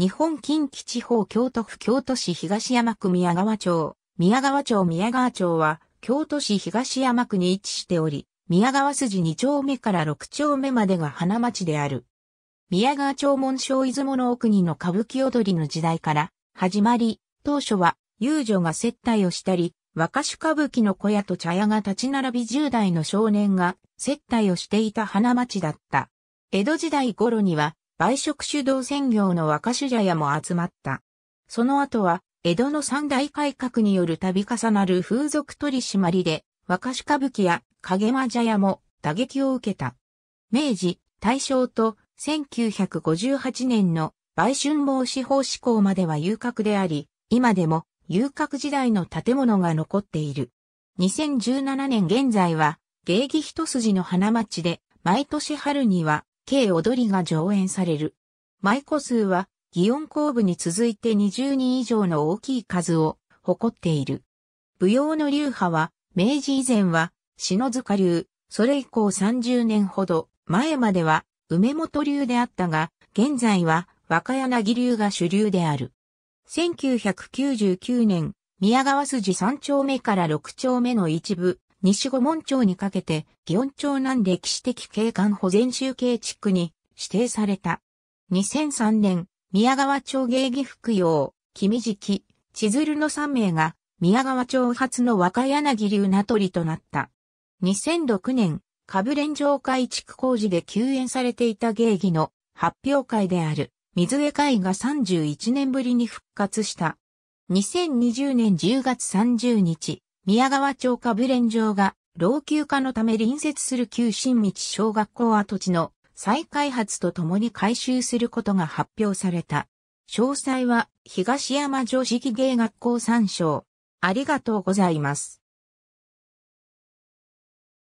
日本近畿地方京都府京都市東山区宮川町、宮川町宮川町は、京都市東山区に位置しており、宮川筋2丁目から6丁目までが花町である。宮川町門章出雲の奥にの歌舞伎踊りの時代から始まり、当初は遊女が接待をしたり、若手歌舞伎の小屋と茶屋が立ち並び10代の少年が接待をしていた花町だった。江戸時代頃には売食主導専業の若手者屋も集まった。その後は、江戸の三大改革による度重なる風俗取締りで、若手歌舞伎や影間茶屋も打撃を受けた。明治、大正と1958年の売春防止法施行までは遊郭であり、今でも遊郭時代の建物が残っている。2017年現在は、芸妓一筋の花街で、毎年春には K 踊りが上演される。舞妓数は、祇園後部に続いて20人以上の大きい数を誇っている。舞踊の流派は、明治以前は、篠塚流、それ以降30年ほど前までは、梅本流であったが、現在は、若柳流が主流である。1999年、宮川筋3丁目から6丁目の一部、西五門町にかけて、祇園町南歴史的景観保全集計地区に指定された。2003年、宮川町芸妓服用、君敷、千鶴の3名が、宮川町発の若柳流名取となった。2006年、カブレ城会地区工事で休園されていた芸妓の発表会である、水江会が31年ぶりに復活した。2020年10月30日、宮川町下部連城が老朽化のため隣接する旧新道小学校跡地の再開発とともに改修することが発表された。詳細は東山女子技芸学校参照。ありがとうございます。